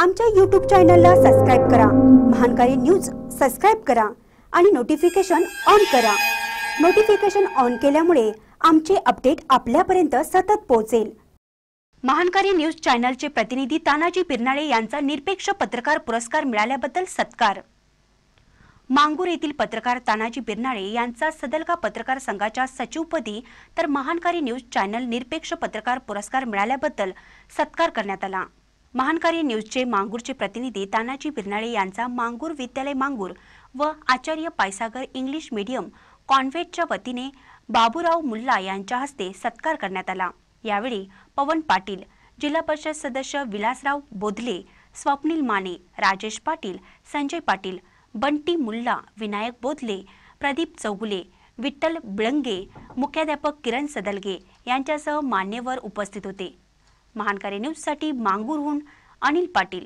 आमच्या यूट्यूब चॅनलला सबस्क्राईब करा महानकारी न्यूज सबस्क्राईब करा आणि नोटिफिकेशन ऑन करा नोटिफिकेशन ऑन केल्यामुळे आमचे अपडेट आपल्यापर्यंत सतत पोहोचेल महानकारी न्यूज चॅनलचे प्रतिनिधी तानाजी बिरनाळे यांचा निरपेक्ष पत्रकार पुरस्कार मिळाल्याबद्दल सत्कार मांगूर येथील पत्रकार तानाजी बिरनाळे यांचा सदलका पत्रकार संघाच्या सचिवपदी तर महानकारी न्यूज चॅनल निरपेक्ष पत्रकार पुरस्कार मिळाल्याबद्दल सत्कार करण्यात आला महानकारी न्यूजचे मांगूरचे प्रतिनिधी तानाजी बिरनाळे यांचा मांगूर विद्यालय मांगूर व आचार्य पायसागर इंग्लिश मीडियम कॉन्व्हेटच्या वतीने बाबूराव मुल्ला यांच्या हस्ते सत्कार करण्यात आला यावेळी पवन पाटील जिल्हा परिषद सदस्य विलासराव बोधले स्वप्नील माने राजेश पाटील संजय पाटील बंटी मुल्ला विनायक बोधले प्रदीप चौगुले विठ्ठल बिळंगे मुख्याध्यापक किरण सदलगे यांच्यासह मान्यवर उपस्थित होते महानकारी न्यूजसाठी मांगूरहून अनिल पाटील